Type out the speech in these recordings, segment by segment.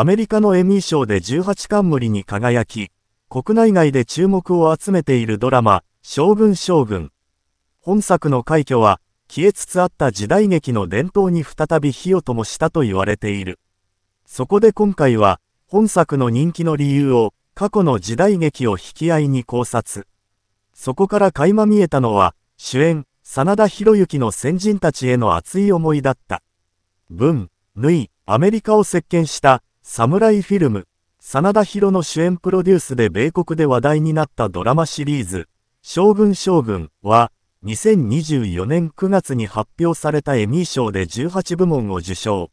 アメリカのエミー賞で18冠に輝き、国内外で注目を集めているドラマ、将軍将軍。本作の快挙は、消えつつあった時代劇の伝統に再び火を灯したと言われている。そこで今回は、本作の人気の理由を、過去の時代劇を引き合いに考察。そこから垣間見えたのは、主演、真田広之の先人たちへの熱い思いだった。文、縫い、アメリカを席巻した、サムライフィルム、真田広の主演プロデュースで米国で話題になったドラマシリーズ、将軍将軍は、2024年9月に発表されたエミー賞で18部門を受賞。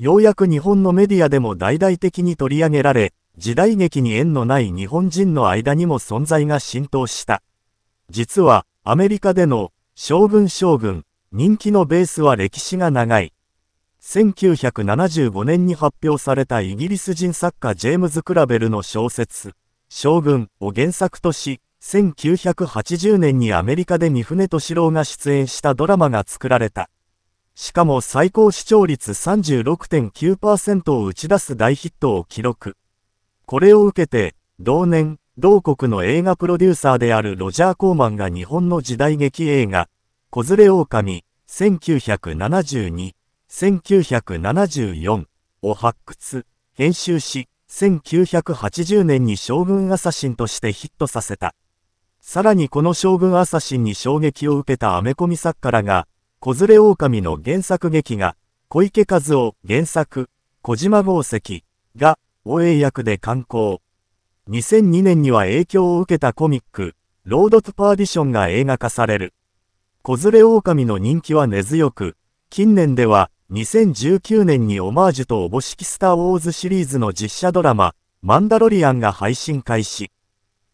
ようやく日本のメディアでも大々的に取り上げられ、時代劇に縁のない日本人の間にも存在が浸透した。実は、アメリカでの将軍将軍、人気のベースは歴史が長い。1975年に発表されたイギリス人作家ジェームズ・クラベルの小説「将軍」を原作とし1980年にアメリカで三船敏郎が出演したドラマが作られたしかも最高視聴率36.9%を打ち出す大ヒットを記録これを受けて同年同国の映画プロデューサーであるロジャー・コーマンが日本の時代劇映画「子連れ狼1972 1974を発掘、編集し、1980年に将軍アサシンとしてヒットさせた。さらにこの将軍アサシンに衝撃を受けたアメコミ作家らが、子連れ狼の原作劇が、小池和夫原作、小島豪石が、応援役で刊行。2002年には影響を受けたコミック、ロードトゥパーディションが映画化される。子連れ狼の人気は根強く、近年では、2019年にオマージュとおぼしきスター・ウォーズシリーズの実写ドラマ、マンダロリアンが配信開始。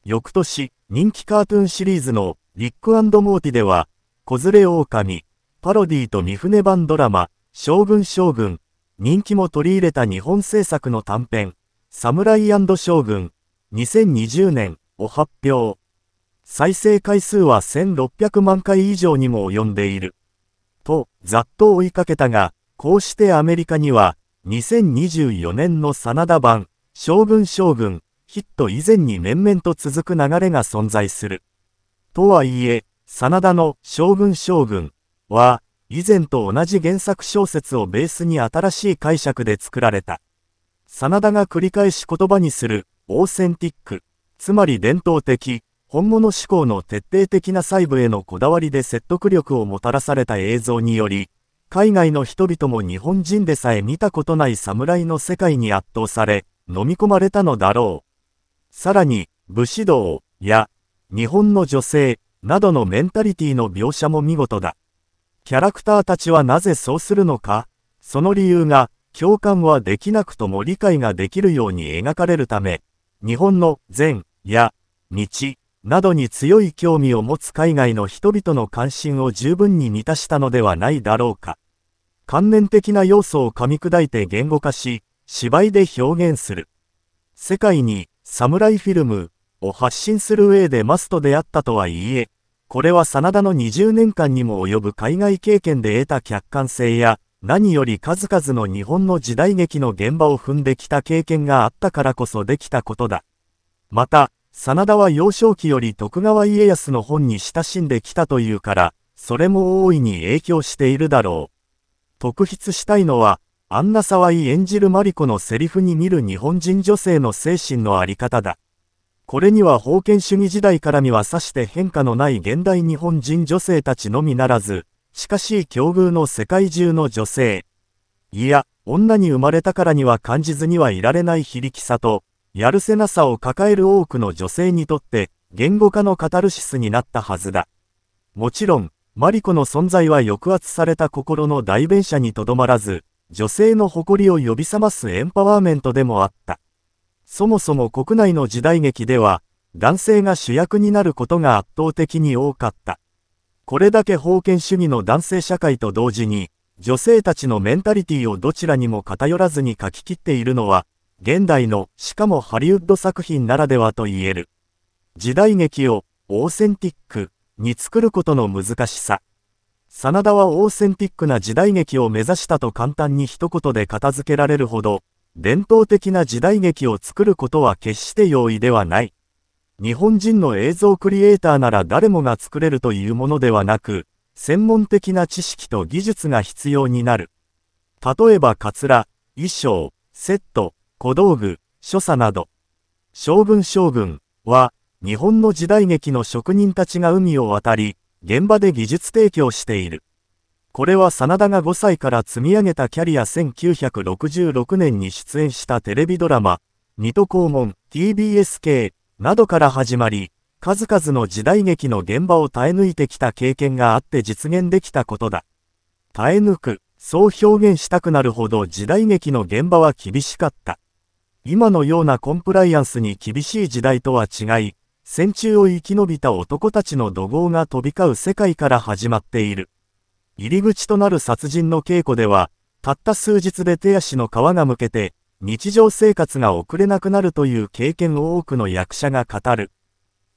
翌年、人気カートゥーンシリーズのリックモーティでは、子連れ狼、パロディと三船版ドラマ、将軍将軍、人気も取り入れた日本制作の短編、サムライ将軍、2020年を発表。再生回数は1600万回以上にも及んでいる。と、ざっと追いかけたが、こうしてアメリカには、2024年の真田版、将軍将軍、ヒット以前に面々と続く流れが存在する。とはいえ、真田の将軍将軍は、以前と同じ原作小説をベースに新しい解釈で作られた。真田が繰り返し言葉にする、オーセンティック、つまり伝統的、本物志向の徹底的な細部へのこだわりで説得力をもたらされた映像により、海外の人々も日本人でさえ見たことない侍の世界に圧倒され、飲み込まれたのだろう。さらに、武士道や日本の女性などのメンタリティの描写も見事だ。キャラクターたちはなぜそうするのか、その理由が共感はできなくとも理解ができるように描かれるため、日本の善や道などに強い興味を持つ海外の人々の関心を十分に満たしたのではないだろうか。観念的な要素を噛み砕いて言語化し、芝居で表現する。世界に、サムライフィルムを発信する上でマストであったとはいえ、これは真田の20年間にも及ぶ海外経験で得た客観性や、何より数々の日本の時代劇の現場を踏んできた経験があったからこそできたことだ。また、真田は幼少期より徳川家康の本に親しんできたというから、それも大いに影響しているだろう。特筆したいのは、あんな沢井演じるマリコのセリフに見る日本人女性の精神のあり方だ。これには封建主義時代からにはさして変化のない現代日本人女性たちのみならず、近しい境遇の世界中の女性。いや、女に生まれたからには感じずにはいられない非力さと、やるせなさを抱える多くの女性にとって言語化のカタルシスになったはずだもちろんマリコの存在は抑圧された心の代弁者にとどまらず女性の誇りを呼び覚ますエンパワーメントでもあったそもそも国内の時代劇では男性が主役になることが圧倒的に多かったこれだけ封建主義の男性社会と同時に女性たちのメンタリティをどちらにも偏らずに書き切っているのは現代の、しかもハリウッド作品ならではと言える。時代劇を、オーセンティック、に作ることの難しさ。真田はオーセンティックな時代劇を目指したと簡単に一言で片付けられるほど、伝統的な時代劇を作ることは決して容易ではない。日本人の映像クリエイターなら誰もが作れるというものではなく、専門的な知識と技術が必要になる。例えばカツラ、衣装、セット、小道具、所作など。将軍将軍は、日本の時代劇の職人たちが海を渡り、現場で技術提供している。これは真田が5歳から積み上げたキャリア1966年に出演したテレビドラマ、水戸黄門、TBSK などから始まり、数々の時代劇の現場を耐え抜いてきた経験があって実現できたことだ。耐え抜く、そう表現したくなるほど時代劇の現場は厳しかった。今のようなコンプライアンスに厳しい時代とは違い、戦中を生き延びた男たちの怒号が飛び交う世界から始まっている。入り口となる殺人の稽古では、たった数日で手足の皮がむけて、日常生活が送れなくなるという経験を多くの役者が語る。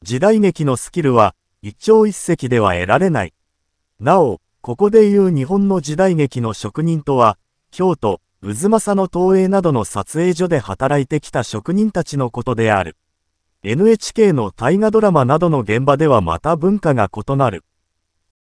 時代劇のスキルは、一朝一夕では得られない。なお、ここで言う日本の時代劇の職人とは、京都、渦政の東映などの撮影所で働いてきた職人たちのことである。NHK の大河ドラマなどの現場ではまた文化が異なる。